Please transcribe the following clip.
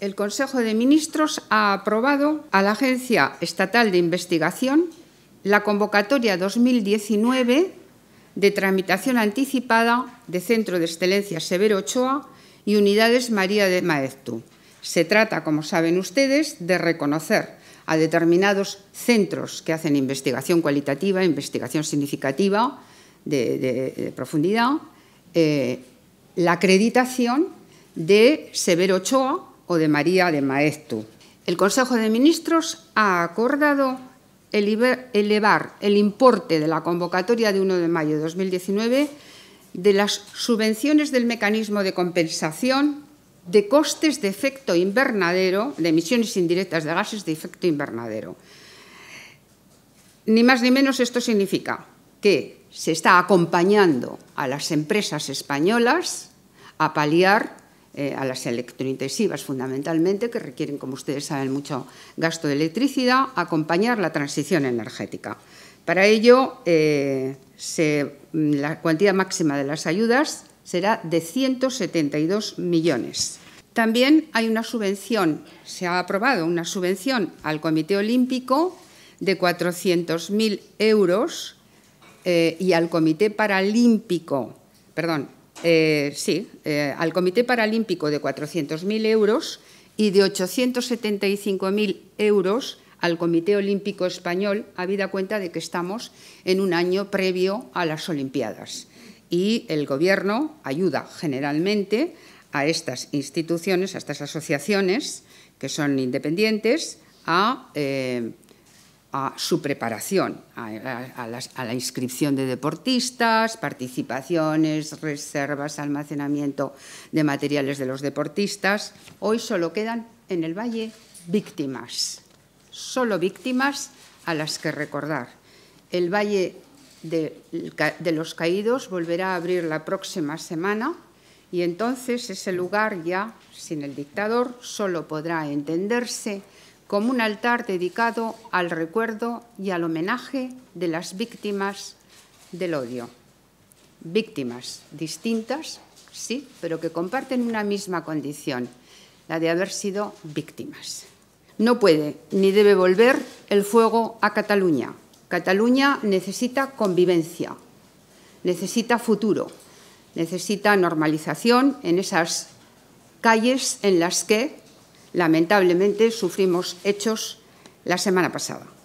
el Consejo de Ministros ha aprobado a la Agencia Estatal de Investigación la convocatoria 2019 de tramitación anticipada de Centro de Excelencia Severo Ochoa y Unidades María de Maeztu. Se trata, como saben ustedes, de reconocer a determinados centros que hacen investigación cualitativa, investigación significativa de, profundidad, eh, la acreditación de Severo Ochoa o de María de Maestu. El Consejo de Ministros ha acordado elevar el importe de la convocatoria de 1 de mayo de 2019 de las subvenciones del mecanismo de compensación de costes de efecto invernadero, de emisiones indirectas de gases de efecto invernadero. Ni más ni menos esto significa que se está acompañando a las empresas españolas a paliar eh, a las electrointensivas fundamentalmente, que requieren, como ustedes saben, mucho gasto de electricidad, acompañar la transición energética. Para ello, eh, mm, la cuantía máxima de las ayudas será de 172 millones. También hay una subvención, se ha aprobado una subvención al Comité Olímpico de 400.000 euros eh, y al Comité Paralímpico, perdón, eh, sí, eh, al Comité Paralímpico de 400.000 euros y de 875.000 euros al Comité Olímpico Español, habida cuenta de que estamos en un año previo a las Olimpiadas. Y el Gobierno ayuda generalmente a estas instituciones, a estas asociaciones que son independientes, a eh, a su preparación, a, la inscripción de deportistas, participaciones, reservas, almacenamiento de materiales de los deportistas. Hoy solo quedan en el valle víctimas, solo víctimas a las que recordar. El valle de, de los caídos volverá a abrir la próxima semana y entonces ese lugar ya sin el dictador solo podrá entenderse como un altar dedicado al recuerdo y al homenaje de las víctimas del odio. Víctimas distintas, sí, pero que comparten una misma condición, la de haber sido víctimas. No puede ni debe volver el fuego a Cataluña. Cataluña necesita convivencia, necesita futuro, necesita normalización en esas calles en las que lamentablemente sufrimos hechos la semana pasada.